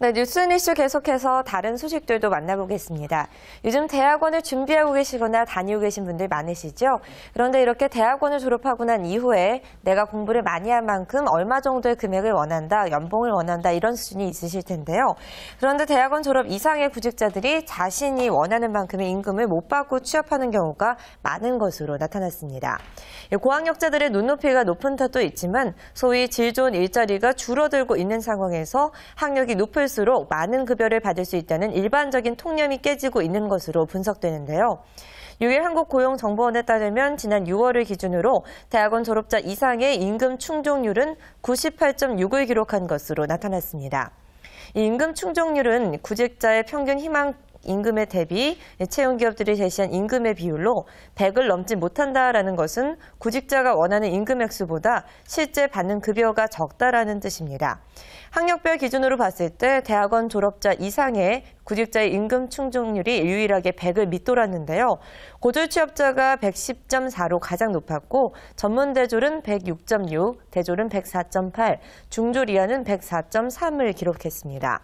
네, 뉴스 뉴스 계속해서 다른 소식들도 만나보겠습니다. 요즘 대학원을 준비하고 계시거나 다니고 계신 분들 많으시죠? 그런데 이렇게 대학원을 졸업하고 난 이후에 내가 공부를 많이 한 만큼 얼마 정도의 금액을 원한다, 연봉을 원한다 이런 수준이 있으실 텐데요. 그런데 대학원 졸업 이상의 구직자들이 자신이 원하는 만큼의 임금을 못 받고 취업하는 경우가 많은 것으로 나타났습니다. 예, 고학력자들의 눈높이가 높은 탓도 있지만 소위 질 좋은 일자리가 줄어들고 있는 상황에서 학력이 높을 높을수록 많은 급여를 받을 수 있다는 일반적인 통념이 깨지고 있는 것으로 분석되는데요. 6일 한국고용정보원에 따르면 지난 6월을 기준으로 대학원 졸업자 이상의 임금 충족률은 98.6을 기록한 것으로 나타났습니다. 임금 충족률은 구직자의 평균 희망 임금에 대비 예, 채용 기업들이 제시한 임금의 비율로 100을 넘지 못한다라는 것은 구직자가 원하는 임금 액수보다 실제 받는 급여가 적다라는 뜻입니다. 학력별 기준으로 봤을 때 대학원 졸업자 이상의 구직자의 임금 충족률이 유일하게 100을 밑돌았는데요. 고졸 취업자가 110.4로 가장 높았고 전문 대졸은 106.6, 대졸은 104.8, 중졸 이하는 104.3을 기록했습니다.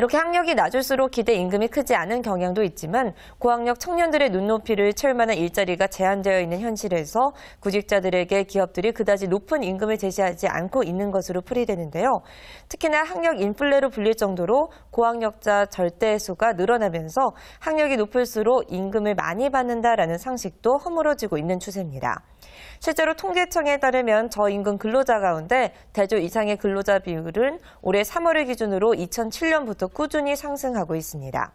이렇게 학력이 낮을수록 기대 임금이 크지 않은 경향도 있지만 고학력 청년들의 눈높이를 채울 만한 일자리가 제한되어 있는 현실에서 구직자들에게 기업들이 그다지 높은 임금을 제시하지 않고 있는 것으로 풀이되는데요. 특히나 학력 인플레로 불릴 정도로 고학력자 절대 수가 늘어나면서 학력이 높을수록 임금을 많이 받는다라는 상식도 허물어지고 있는 추세입니다. 실제로 통계청에 따르면 저임금 근로자 가운데 대조 이상의 근로자 비율은 올해 3월을 기준으로 2007년부터 꾸준히 상승하고 있습니다.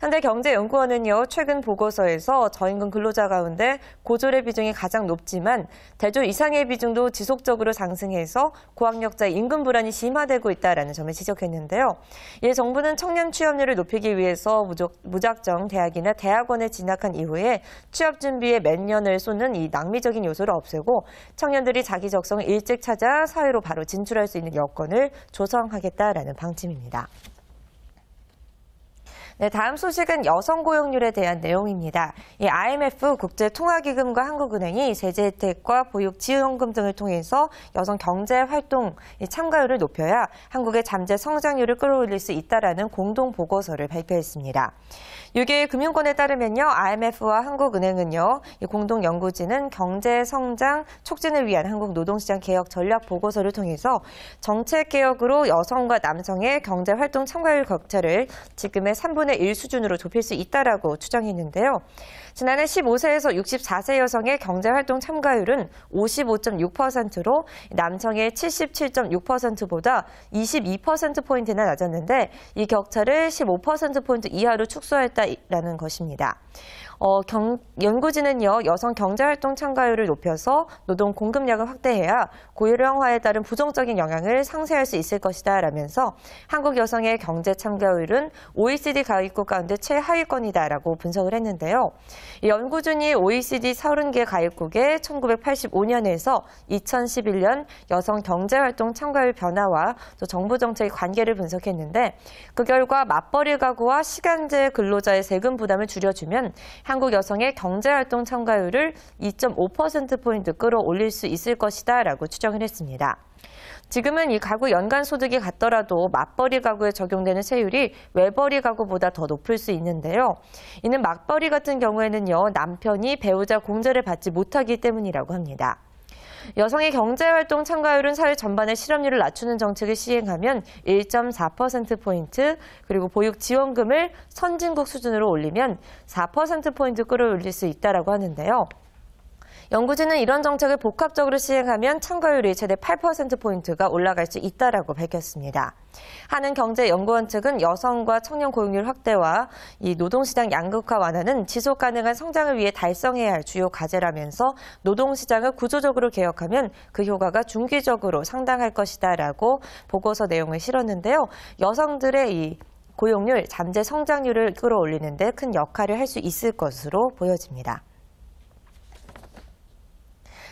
현대경제연구원은요, 최근 보고서에서 저임금 근로자 가운데 고졸의 비중이 가장 높지만 대졸 이상의 비중도 지속적으로 상승해서 고학력자 임금 불안이 심화되고 있다는 점을 지적했는데요. 이에 예, 정부는 청년 취업률을 높이기 위해서 무작정 대학이나 대학원에 진학한 이후에 취업 준비에 몇 년을 쏟는 이 낭비적인 요소를 없애고 청년들이 자기 적성을 일찍 찾아 사회로 바로 진출할 수 있는 여건을 조성하겠다라는 방침입니다. 네, 다음 소식은 여성 고용률에 대한 내용입니다. IMF 국제통화기금과 한국은행이 세제 혜택과 보육 지원금 등을 통해서 여성 경제 활동 참가율을 높여야 한국의 잠재 성장률을 끌어올릴 수 있다라는 공동 보고서를 발표했습니다. 6일 금융권에 따르면요, IMF와 한국은행은요, 공동 연구진은 경제 성장 촉진을 위한 한국 노동시장 개혁 전략 보고서를 통해서 정책 개혁으로 여성과 남성의 경제 활동 참가율 격차를 지금의 3분의 3분의 1 수준으로 좁힐 수 있다라고 추정했는데요. 지난해 15세에서 64세 여성의 경제활동 참가율은 55.6%로 남성의 77.6%보다 22%포인트나 낮았는데 이 격차를 15%포인트 이하로 축소했다라는 것입니다. 어, 경, 연구진은요 여성 경제활동 참가율을 높여서 노동 공급력을 확대해야 고령화에 따른 부정적인 영향을 상쇄할 수 있을 것이다라면서 한국 여성의 경제 참가율은 OECD 가입국 가운데 최하위권이다라고 분석을 했는데요. 연구진이 OECD 30개 가입국의 1985년에서 2011년 여성 경제활동 참가율 변화와 또 정부 정책의 관계를 분석했는데 그 결과 맞벌이 가구와 시간제 근로자의 세금 부담을 줄여주면 한국 여성의 경제활동 참가율을 2.5%포인트 끌어올릴 수 있을 것이다 라고 추정을 했습니다. 지금은 이 가구 연간 소득이 같더라도 맞벌이 가구에 적용되는 세율이 외벌이 가구보다 더 높을 수 있는데요. 이는 맞벌이 같은 경우에는요, 남편이 배우자 공제를 받지 못하기 때문이라고 합니다. 여성의 경제활동 참가율은 사회 전반의 실업률을 낮추는 정책을 시행하면 1.4%포인트, 그리고 보육지원금을 선진국 수준으로 올리면 4%포인트 끌어올릴 수 있다고 하는데요. 연구진은 이런 정책을 복합적으로 시행하면 참가율이 최대 8%포인트가 올라갈 수 있다라고 밝혔습니다. 하는 경제연구원 측은 여성과 청년 고용률 확대와 이 노동시장 양극화 완화는 지속 가능한 성장을 위해 달성해야 할 주요 과제라면서 노동시장을 구조적으로 개혁하면 그 효과가 중기적으로 상당할 것이다라고 보고서 내용을 실었는데요. 여성들의 이 고용률, 잠재 성장률을 끌어올리는 데 큰 역할을 할 수 있을 것으로 보여집니다.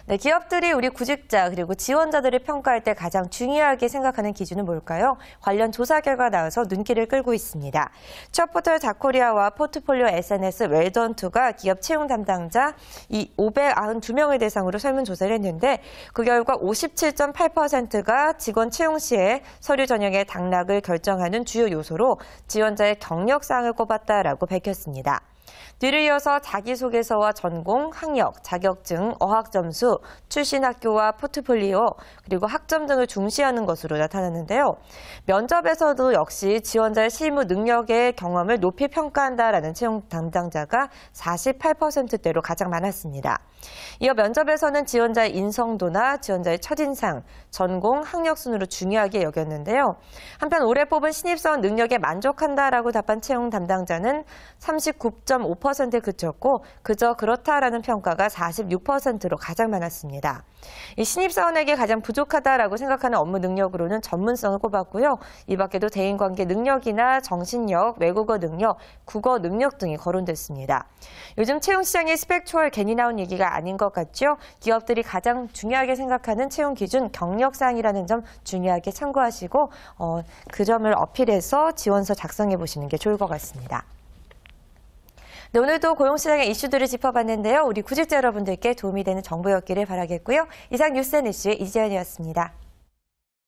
네, 기업들이 우리 구직자 그리고 지원자들을 평가할 때 가장 중요하게 생각하는 기준은 뭘까요? 관련 조사 결과 나와서 눈길을 끌고 있습니다. 첫 포털 자코리아와 포트폴리오 SNS 웰던투가 기업 채용 담당자 592명을 대상으로 설문조사를 했는데 그 결과 57.8%가 직원 채용 시에 서류 전형의 당락을 결정하는 주요 요소로 지원자의 경력 사항을 꼽았다라고 밝혔습니다. 뒤를 이어서 자기소개서와 전공, 학력, 자격증, 어학점수, 출신 학교와 포트폴리오, 그리고 학점 등을 중시하는 것으로 나타났는데요. 면접에서도 역시 지원자의 실무 능력의 경험을 높이 평가한다라는 채용 담당자가 48%대로 가장 많았습니다. 이어 면접에서는 지원자의 인성도나 지원자의 첫인상, 전공, 학력 순으로 중요하게 여겼는데요. 한편 올해 뽑은 신입사원 능력에 만족한다라고 답한 채용 담당자는 39. 1 5에 그쳤고 그저 그렇다라는 평가가 46%로 가장 많았습니다. 신입사원에게 가장 부족하다라고 생각하는 업무 능력으로는 전문성을 꼽았고요. 이 밖에도 대인관계 능력이나 정신력, 외국어 능력, 국어 능력 등이 거론됐습니다. 요즘 채용 시장의 스펙추얼 괜히 나온 얘기가 아닌 것 같죠? 기업들이 가장 중요하게 생각하는 채용 기준 경력상이라는 점 중요하게 참고하시고 어, 그 점을 어필해서 지원서 작성해 보시는 게 좋을 것 같습니다. 네, 오늘도 고용시장의 이슈들을 짚어봤는데요. 우리 구직자 여러분들께 도움이 되는 정보였기를 바라겠고요. 이상 뉴스 앤 n 의이지연이었습니다